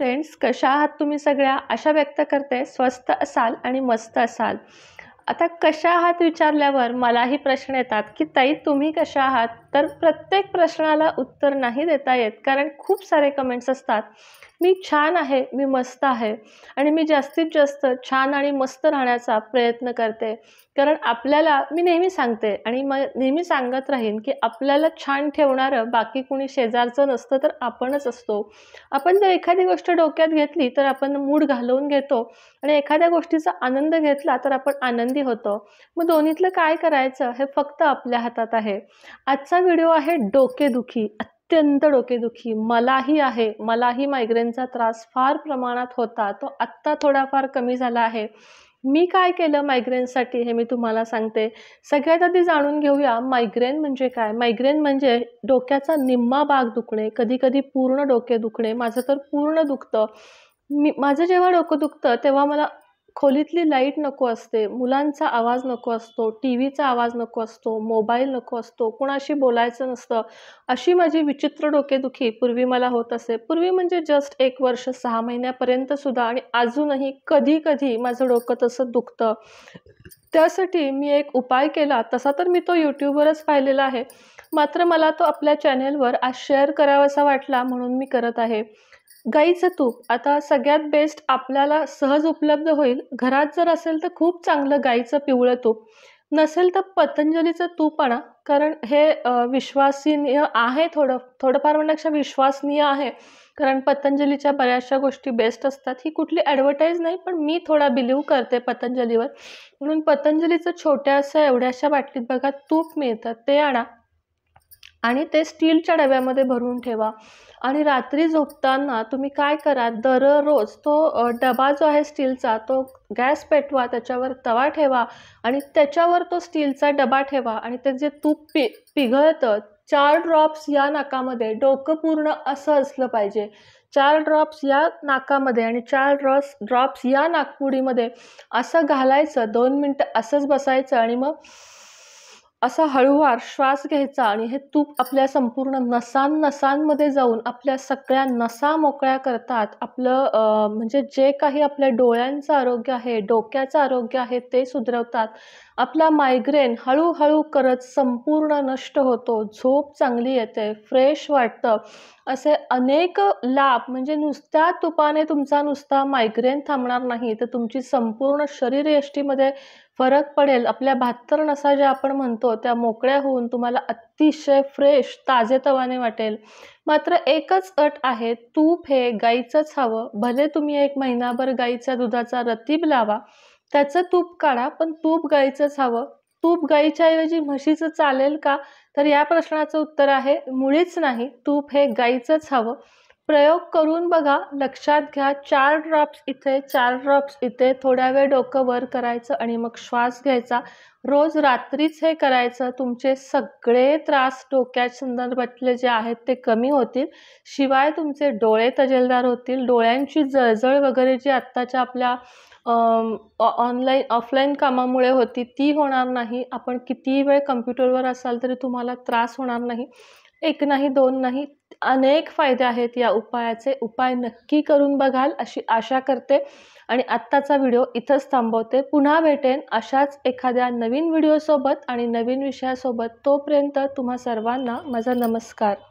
friends कशा आहात तुम्ही सगळ्या आशा व्यक्त करते स्वस्त असाल आणि मस्त असाल आता कशा आहात विचारल्यावर मलाही प्रश्न येतात की ताई तुम्ही कशा आहात तर प्रत्येक प्रश्नाला उत्तर नाही देता येत कारण खूप सारे कमेंट्स असतात मी छान आहे मी मस्त आहे आणि मी जास्तीत जास्त छान आणि मस्त राहण्याचा प्रयत्न करते कारण आपल्याला मी नेहमी सांगते आणि मग नेहमी सांगत राहीन की आपल्याला छान ठेवणारं बाकी कुणी शेजारचं नसतं तर आपणच असतो आपण जर एखादी गोष्ट डोक्यात घेतली तर आपण मूड घालवून घेतो आणि एखाद्या गोष्टीचा आनंद घेतला तर आपण आनंदी होतो मग दोन्हीतलं काय करायचं हे फक्त आपल्या हातात आहे आजचा व्हिडिओ आहे डोकेदुखी अत्यंत डोकेदुखी मलाही आहे मलाही मायग्रेनचा त्रास फार प्रमाणात होता तो आत्ता थोडाफार कमी झाला आहे मी काय केलं मायग्रेनसाठी हे मी तुम्हाला सांगते सगळ्यात आधी जाणून घेऊया मायग्रेन म्हणजे काय मायग्रेन म्हणजे डोक्याचा निम्मा भाग दुखणे कधीकधी पूर्ण डोके दुखणे माझं तर पूर्ण दुखतं मी माझं जेव्हा डोकं दुखतं तेव्हा मला खोलीतली लाईट नको असते मुलांचा आवाज नको असतो टी व्हीचा आवाज नको असतो मोबाईल नको असतो कुणाशी बोलायचं नसतं अशी माझी विचित्र डोकेदुखी पूर्वी मला होत असे पूर्वी म्हणजे जस्ट एक वर्ष सहा महिन्यापर्यंतसुद्धा आणि अजूनही कधी कधी माझं डोकं तसं दुखतं त्यासाठी मी एक उपाय केला तसा तर मी तो यूट्यूबवरच पाहिलेला आहे मात्र मला तो आपल्या चॅनेलवर आज शेअर करावासा वाटला म्हणून मी करत आहे गाईचं तूप आता सगळ्यात बेस्ट आपल्याला सहज उपलब्ध होईल घरात जर असेल तर खूप चांगलं गाईचं पिवळं तूप नसेल तर पतंजलीचं तूप आणा कारण हे विश्वासनीय आहे थोडं थोडंफार म्हणण्यापेक्षा विश्वसनीय आहे कारण पतंजलीच्या बऱ्याचशा गोष्टी बेस्ट असतात ही कुठली ॲडव्हर्टाईज नाही पण मी थोडा बिलीव करते पतंजलीवर म्हणून पतंजलीचं छोट्याशा एवढ्याशा बाटलीत बघा तूप मिळतं ते आणा आणि ते स्टीलच्या डब्यामध्ये भरून ठेवा आणि रात्री झोपताना तुम्ही काय करा दररोज तो डबा जो आहे स्टीलचा तो गॅस पेटवा त्याच्यावर तवा ठेवा आणि त्याच्यावर तो स्टीलचा डबा ठेवा आणि ते जे तूप पि पिघळतं चार ड्रॉप्स या नाकामध्ये डोकं पूर्ण असं असलं पाहिजे चार ड्रॉप्स या नाकामध्ये आणि चार ड्रॉप्स ड्रॉप्स या नागपुडीमध्ये असं घालायचं दोन मिनटं असंच बसायचं आणि मग असा हळूवार श्वास घ्यायचा आणि हे तूप आपल्या संपूर्ण नसान नसांमध्ये जाऊन आपल्या सगळ्या नसा मोकळ्या करतात आपलं म्हणजे जे काही आपल्या डोळ्यांचं आरोग्य आहे डोक्याचं आरोग्य आहे ते सुधरवतात आपला मायग्रेन हळूहळू करत संपूर्ण नष्ट होतो झोप चांगली येते फ्रेश वाटतं असे अनेक लाभ म्हणजे नुसत्या तुपाने तुमचा नुसता मायग्रेन थांबणार नाही तर तुमची संपूर्ण शरीरयष्टीमध्ये फरक पडेल आपल्या बहात्तर नसा ज्या आपण म्हणतो त्या मोकळ्या होऊन तुम्हाला अतिशय फ्रेश ताजेतवाने वाटेल मात्र एकच अट आहे तूप हे गाईचंच हवं भले तुम्ही एक महिनाभर गाईच्या दुधाचा रतीब लावा त्याचं तूप काढा पण तूप गाईचंच हवं तूप गाईच्या ऐवजी म्हशीचं चालेल का तर या प्रश्नाचं उत्तर आहे मुळीच नाही तूप हे गाईचंच हवं प्रयोग करून बघा लक्षात घ्या चार ड्रॉप्स इथे चार ड्रॉप्स इथे थोड्या वेळ डोकं वर करायचं आणि मग श्वास घ्यायचा रोज रात्रीच हे करायचं तुमचे सगळे त्रास डोक्या संदर्भातले जे आहेत ते कमी होतील शिवाय तुमचे डोळे तजेलदार होतील डोळ्यांची जळजळ वगैरे जी आत्ताच्या आपल्या ऑनलाईन ऑफलाईन कामामुळे होती ती होणार नाही आपण कितीही वेळ कम्प्युटरवर असाल तरी तुम्हाला त्रास होणार नाही एक नाही दोन नाही अनेक फायदे आहेत या उपायाचे उपाय नक्की करून बघाल अशी आशा करते आणि आत्ताचा व्हिडिओ इथंच थांबवते पुन्हा भेटेन अशाच एखाद्या नवीन व्हिडिओसोबत आणि नवीन विषयासोबत तोपर्यंत तुम्हा सर्वांना माझा नमस्कार